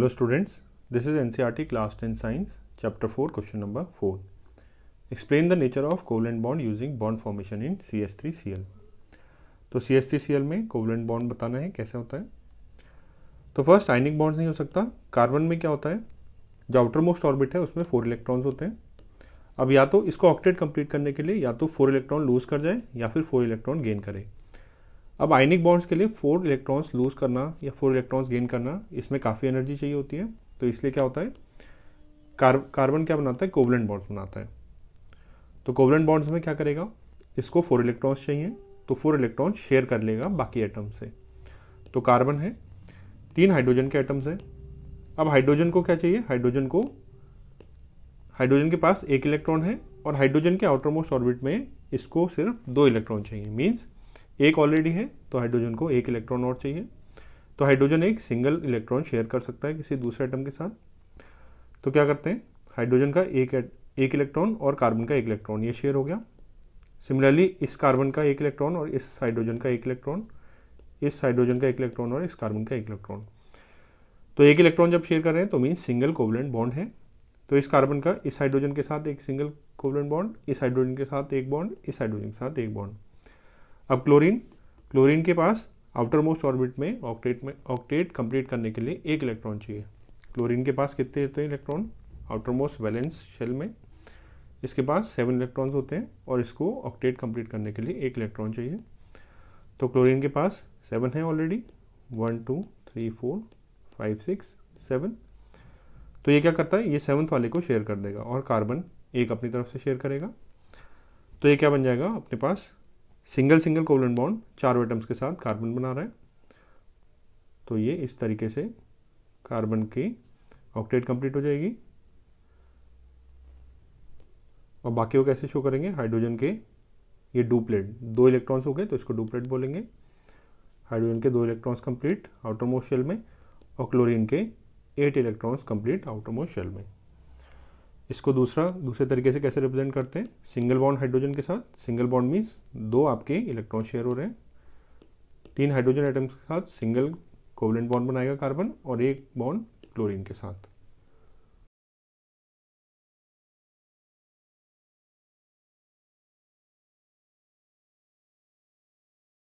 hello students this is N C R T class ten science chapter four question number four explain the nature of covalent bond using bond formation in C S three C L तो C S three C L में कोवल and bond बताना है कैसे होता है तो first ionic bonds नहीं हो सकता कार्बन में क्या होता है जो आउटर मोस्ट ऑर्बिट है उसमें फोर इलेक्ट्रॉन्स होते हैं अब या तो इसको ऑक्टेट कंप्लीट करने के लिए या तो फोर इलेक्ट्रॉन लूज कर जाए या फिर फोर इलेक्ट्रॉन गेन करें अब आयनिक बॉन्ड्स के लिए फोर इलेक्ट्रॉन्स लूज करना या फोर इलेक्ट्रॉन्स गेन करना इसमें काफ़ी एनर्जी चाहिए होती है तो इसलिए क्या होता है कार्ब कार्बन क्या बनाता है कोवलेंट बॉन्ड्स बनाता है तो कोवलेंट बॉन्ड्स में क्या करेगा इसको फोर इलेक्ट्रॉन्स चाहिए तो फोर इलेक्ट्रॉन शेयर कर लेगा बाकी एटम से तो कार्बन है तीन हाइड्रोजन के एटम्स हैं अब हाइड्रोजन को क्या चाहिए हाइड्रोजन को हाइड्रोजन के पास एक इलेक्ट्रॉन है और हाइड्रोजन के आउटरमोस्ट ऑर्बिट में इसको सिर्फ दो इलेक्ट्रॉन चाहिए मीन्स एक ऑलरेडी है तो हाइड्रोजन को एक इलेक्ट्रॉन और चाहिए तो हाइड्रोजन एक सिंगल इलेक्ट्रॉन शेयर कर सकता है किसी दूसरे आइटम के साथ तो क्या करते हैं हाइड्रोजन का एक एक इलेक्ट्रॉन और कार्बन का एक इलेक्ट्रॉन ये शेयर हो गया सिमिलरली इस कार्बन का एक इलेक्ट्रॉन और इस हाइड्रोजन का एक इलेक्ट्रॉन इस हाइड्रोजन का एक इलेक्ट्रॉन और इस कार्बन का एक इलेक्ट्रॉन तो एक इलेक्ट्रॉन जब शेयर कर रहे हैं तो मीन सिंगल कोवलेंट बॉन्ड है तो इस कार्बन का इस हाइड्रोजन के साथ एक सिंगल कोवलेंट बॉन्ड इस हाइड्रोजन के साथ एक बॉन्ड इस हाइड्रोजन के साथ एक बॉन्ड अब क्लोरीन क्लोरीन के पास आउटर मोस्ट ऑर्बिट में ऑक्टेट में ऑक्टेट कंप्लीट करने के लिए एक इलेक्ट्रॉन चाहिए क्लोरीन के पास कितने होते हैं electron outermost valence shell में इसके पास सेवन इलेक्ट्रॉन्स होते हैं और इसको ऑक्टेट कंप्लीट करने के लिए एक इलेक्ट्रॉन चाहिए तो क्लोरीन के पास सेवन है already one two three four five six seven तो ये क्या करता है ये सेवन्थ वाले को शेयर कर देगा और कार्बन एक अपनी तरफ से शेयर करेगा तो ये क्या बन जाएगा अपने पास सिंगल सिंगल कोवलेंट बॉन्ड चार एटम्स के साथ कार्बन बना रहा है तो ये इस तरीके से कार्बन की ऑक्टेट कंप्लीट हो जाएगी और बाकी वो कैसे शो करेंगे हाइड्रोजन के ये डुप्लेट दो इलेक्ट्रॉन्स हो गए तो इसको डुप्लेट बोलेंगे हाइड्रोजन के दो electrons complete outermost shell में और क्लोरीन के eight electrons complete outermost shell में इसको दूसरा दूसरे तरीके से कैसे रिप्रेजेंट करते हैं सिंगल बॉन्ड हाइड्रोजन के साथ सिंगल बॉन्ड मीन्स दो आपके इलेक्ट्रॉन शेयर हो रहे हैं तीन हाइड्रोजन आइटम्स के साथ सिंगल कोवलेंट बॉन्ड बनाएगा कार्बन और एक बॉन्ड क्लोरीन के साथ